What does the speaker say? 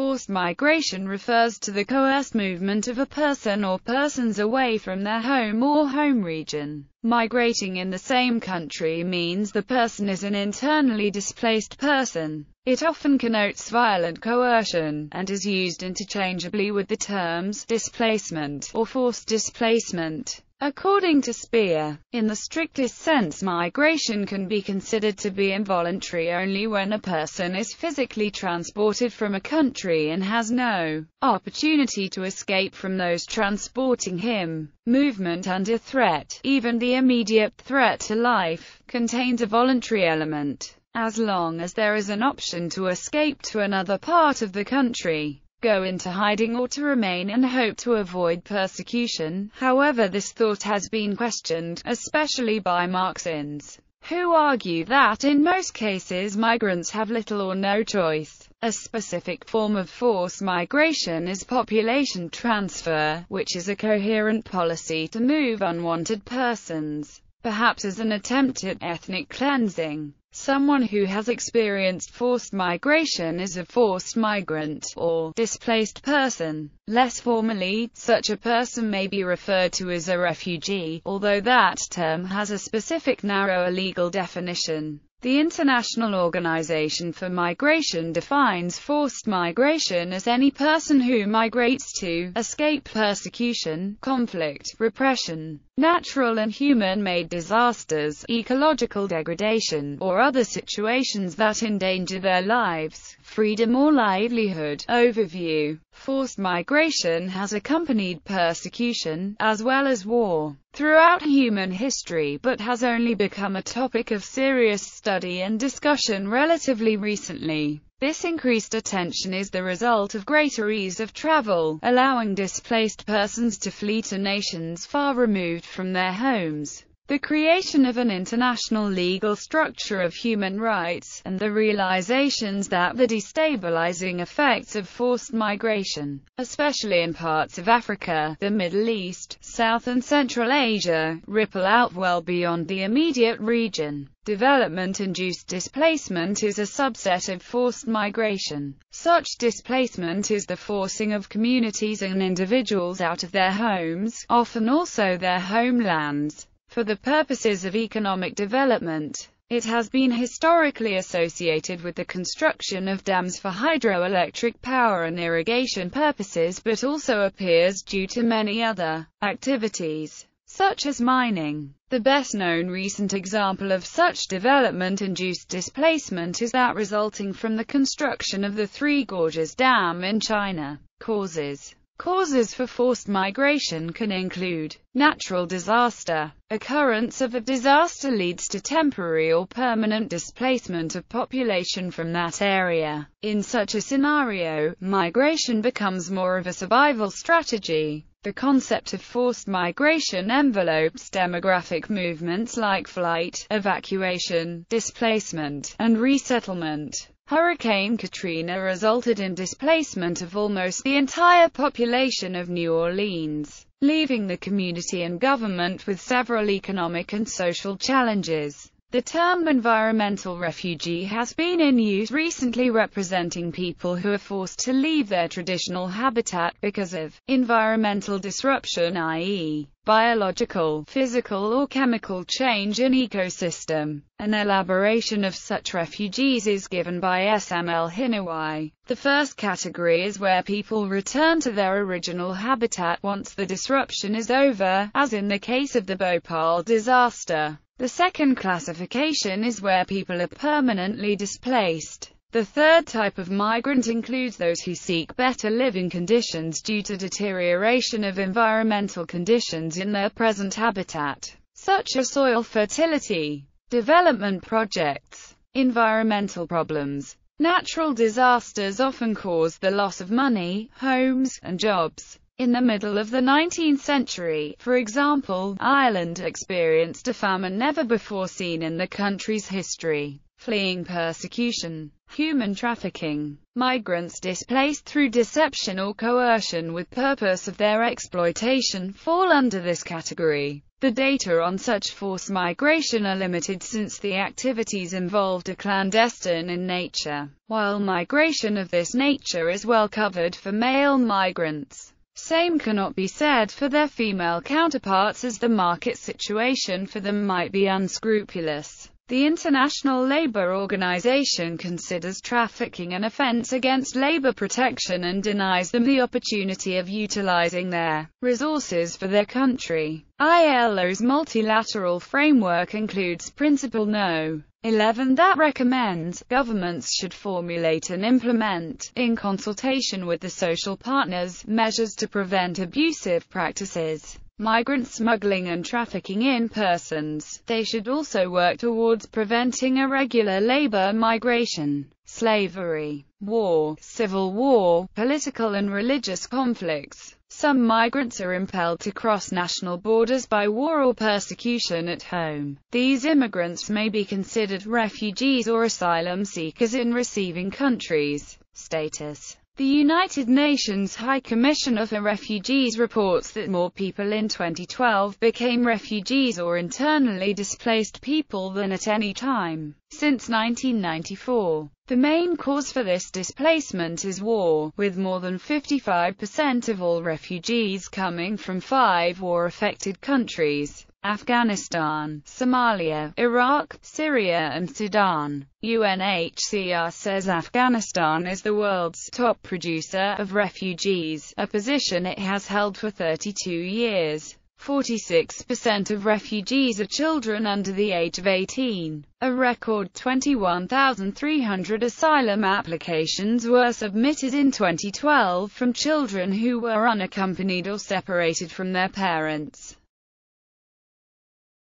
Forced migration refers to the coerced movement of a person or persons away from their home or home region. Migrating in the same country means the person is an internally displaced person. It often connotes violent coercion, and is used interchangeably with the terms displacement or forced displacement. According to Speer, in the strictest sense migration can be considered to be involuntary only when a person is physically transported from a country and has no opportunity to escape from those transporting him. Movement under threat, even the immediate threat to life, contains a voluntary element, as long as there is an option to escape to another part of the country go into hiding or to remain and hope to avoid persecution. However this thought has been questioned, especially by Marxins, who argue that in most cases migrants have little or no choice. A specific form of forced migration is population transfer, which is a coherent policy to move unwanted persons, perhaps as an attempt at ethnic cleansing. Someone who has experienced forced migration is a forced migrant, or displaced person. Less formally, such a person may be referred to as a refugee, although that term has a specific narrower legal definition. The International Organization for Migration defines forced migration as any person who migrates to escape persecution, conflict, repression, natural and human-made disasters, ecological degradation, or other situations that endanger their lives, freedom or livelihood. Overview Forced migration has accompanied persecution, as well as war, throughout human history but has only become a topic of serious study and discussion relatively recently. This increased attention is the result of greater ease of travel, allowing displaced persons to flee to nations far removed from their homes the creation of an international legal structure of human rights, and the realizations that the destabilizing effects of forced migration, especially in parts of Africa, the Middle East, South and Central Asia, ripple out well beyond the immediate region. Development-induced displacement is a subset of forced migration. Such displacement is the forcing of communities and individuals out of their homes, often also their homelands, for the purposes of economic development, it has been historically associated with the construction of dams for hydroelectric power and irrigation purposes but also appears due to many other activities, such as mining. The best known recent example of such development-induced displacement is that resulting from the construction of the Three Gorges Dam in China, causes Causes for forced migration can include natural disaster. Occurrence of a disaster leads to temporary or permanent displacement of population from that area. In such a scenario, migration becomes more of a survival strategy the concept of forced migration envelopes demographic movements like flight, evacuation, displacement, and resettlement. Hurricane Katrina resulted in displacement of almost the entire population of New Orleans, leaving the community and government with several economic and social challenges. The term environmental refugee has been in use recently representing people who are forced to leave their traditional habitat because of environmental disruption i.e., biological, physical or chemical change in ecosystem. An elaboration of such refugees is given by SML Hinawai. The first category is where people return to their original habitat once the disruption is over, as in the case of the Bhopal disaster. The second classification is where people are permanently displaced. The third type of migrant includes those who seek better living conditions due to deterioration of environmental conditions in their present habitat, such as soil fertility, development projects, environmental problems. Natural disasters often cause the loss of money, homes, and jobs. In the middle of the 19th century, for example, Ireland experienced a famine never before seen in the country's history. Fleeing persecution, human trafficking, migrants displaced through deception or coercion with purpose of their exploitation fall under this category. The data on such forced migration are limited since the activities involved are clandestine in nature, while migration of this nature is well covered for male migrants. Same cannot be said for their female counterparts as the market situation for them might be unscrupulous. The International Labour Organization considers trafficking an offence against labour protection and denies them the opportunity of utilising their resources for their country. ILO's multilateral framework includes Principle No. 11 that recommends, governments should formulate and implement, in consultation with the social partners, measures to prevent abusive practices, migrant smuggling and trafficking in persons. They should also work towards preventing irregular labor migration, slavery, war, civil war, political and religious conflicts. Some migrants are impelled to cross national borders by war or persecution at home. These immigrants may be considered refugees or asylum seekers in receiving countries. Status the United Nations High Commissioner for Refugees reports that more people in 2012 became refugees or internally displaced people than at any time since 1994. The main cause for this displacement is war, with more than 55% of all refugees coming from five war-affected countries. Afghanistan, Somalia, Iraq, Syria and Sudan. UNHCR says Afghanistan is the world's top producer of refugees, a position it has held for 32 years. 46% of refugees are children under the age of 18. A record 21,300 asylum applications were submitted in 2012 from children who were unaccompanied or separated from their parents.